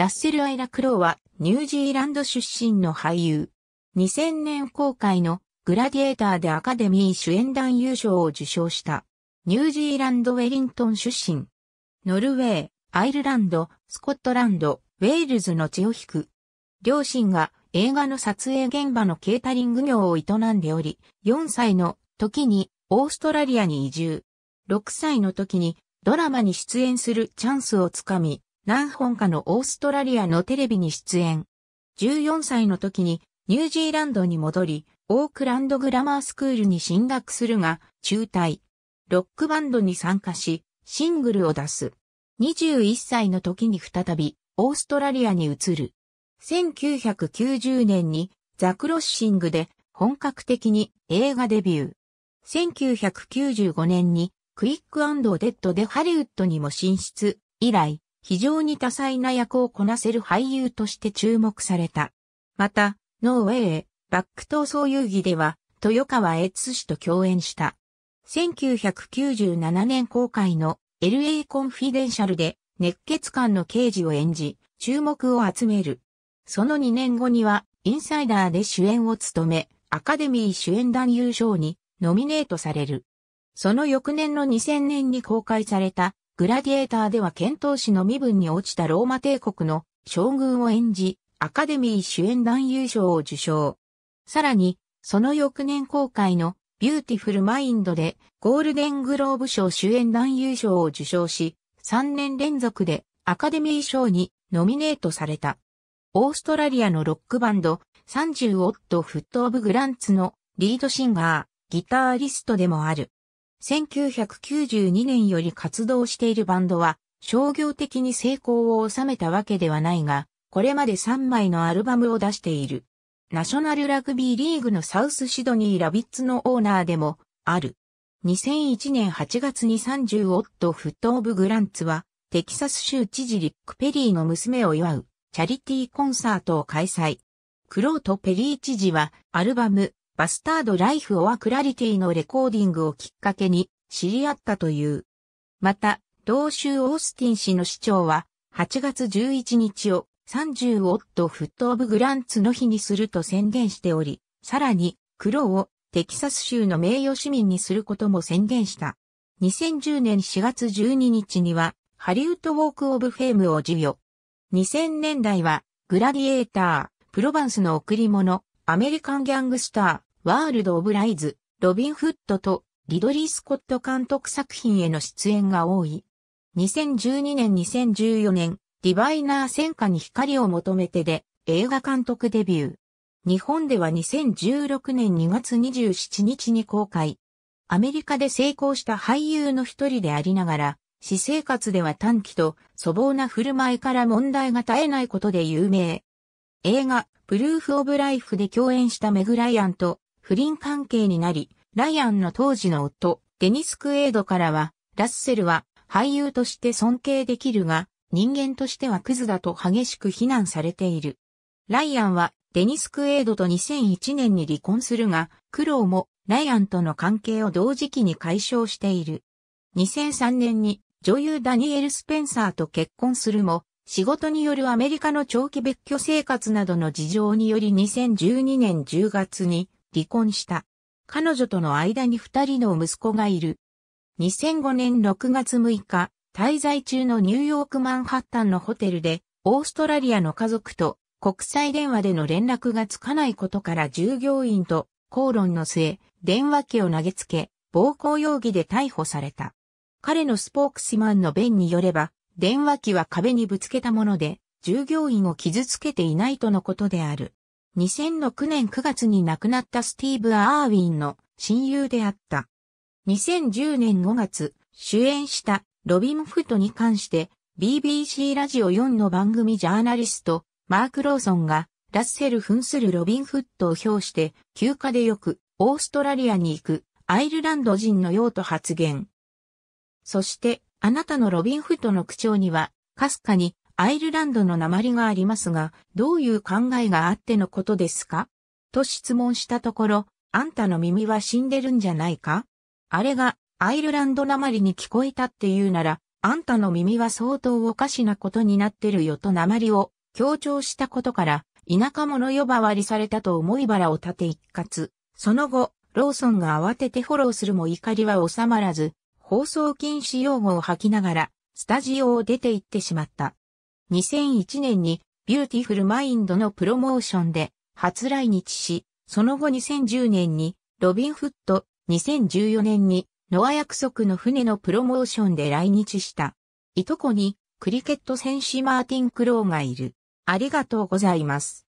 ラッセル・アイラ・クローはニュージーランド出身の俳優。2000年公開のグラディエーターでアカデミー主演男優賞を受賞した。ニュージーランド・ウェリントン出身。ノルウェー、アイルランド、スコットランド、ウェールズの血を引く。両親が映画の撮影現場のケータリング業を営んでおり、4歳の時にオーストラリアに移住。6歳の時にドラマに出演するチャンスをつかみ、何本かのオーストラリアのテレビに出演。14歳の時にニュージーランドに戻り、オークランドグラマースクールに進学するが、中退。ロックバンドに参加し、シングルを出す。21歳の時に再び、オーストラリアに移る。1990年に、ザ・クロッシングで、本格的に映画デビュー。1995年に、クイックデッドでハリウッドにも進出、以来、非常に多彩な役をこなせる俳優として注目された。また、ノーウェイ、バック闘争遊戯では、豊川悦氏と共演した。1997年公開の LA コンフィデンシャルで熱血感の刑事を演じ、注目を集める。その2年後には、インサイダーで主演を務め、アカデミー主演男優賞にノミネートされる。その翌年の2000年に公開されたグラディエーターでは剣闘士の身分に落ちたローマ帝国の将軍を演じ、アカデミー主演男優賞を受賞。さらに、その翌年公開のビューティフルマインドでゴールデングローブ賞主演男優賞を受賞し、3年連続でアカデミー賞にノミネートされた。オーストラリアのロックバンド30オットフットオブグランツのリードシンガー、ギターリストでもある。1992年より活動しているバンドは、商業的に成功を収めたわけではないが、これまで3枚のアルバムを出している。ナショナルラグビーリーグのサウスシドニーラビッツのオーナーでも、ある。2001年8月に30オットフットオブグランツは、テキサス州知事リック・ペリーの娘を祝う、チャリティーコンサートを開催。クロート・ペリー知事は、アルバム、バスタード・ライフ・オア・クラリティのレコーディングをきっかけに知り合ったという。また、同州オースティン氏の市長は、8月11日を30オットフットオブグランツの日にすると宣言しており、さらに、黒をテキサス州の名誉市民にすることも宣言した。2010年4月12日には、ハリウッドウォークオブフェームを授与。2000年代は、グラディエーター、プロヴァンスの贈り物、アメリカンギャングスター、ワールド・オブ・ライズ、ロビン・フッドとリドリー・スコット監督作品への出演が多い。2012年2014年、ディバイナー戦火に光を求めてで映画監督デビュー。日本では2016年2月27日に公開。アメリカで成功した俳優の一人でありながら、私生活では短期と粗暴な振る舞いから問題が絶えないことで有名。映画、プルーフ・オブ・ライフで共演したメグ・ライアンと不倫関係になり、ライアンの当時の夫、デニス・クエードからは、ラッセルは俳優として尊敬できるが、人間としてはクズだと激しく非難されている。ライアンはデニス・クエードと2001年に離婚するが、苦労もライアンとの関係を同時期に解消している。2003年に女優ダニエル・スペンサーと結婚するも、仕事によるアメリカの長期別居生活などの事情により2012年10月に離婚した。彼女との間に二人の息子がいる。2005年6月6日、滞在中のニューヨークマンハッタンのホテルで、オーストラリアの家族と国際電話での連絡がつかないことから従業員と口論の末、電話機を投げつけ、暴行容疑で逮捕された。彼のスポークスマンの弁によれば、電話機は壁にぶつけたもので、従業員を傷つけていないとのことである。2006年9月に亡くなったスティーブ・アーウィンの親友であった。2010年5月、主演したロビン・フットに関して BBC ラジオ4の番組ジャーナリスト、マーク・ローソンがラッセル扮するロビン・フットを表して、休暇でよくオーストラリアに行くアイルランド人のようと発言。そして、あなたのロビン・フットの口調には、かすかにアイルランドの鉛がありますが、どういう考えがあってのことですかと質問したところ、あんたの耳は死んでるんじゃないかあれが、アイルランド鉛に聞こえたっていうなら、あんたの耳は相当おかしなことになってるよと鉛を強調したことから、田舎者呼ばわりされたと思い腹を立て一括。その後、ローソンが慌ててフォローするも怒りは収まらず、放送禁止用語を吐きながら、スタジオを出て行ってしまった。2001年にビューティフルマインドのプロモーションで初来日し、その後2010年にロビンフット、2014年にノア約束の船のプロモーションで来日した。いとこにクリケット戦士マーティン・クローがいる。ありがとうございます。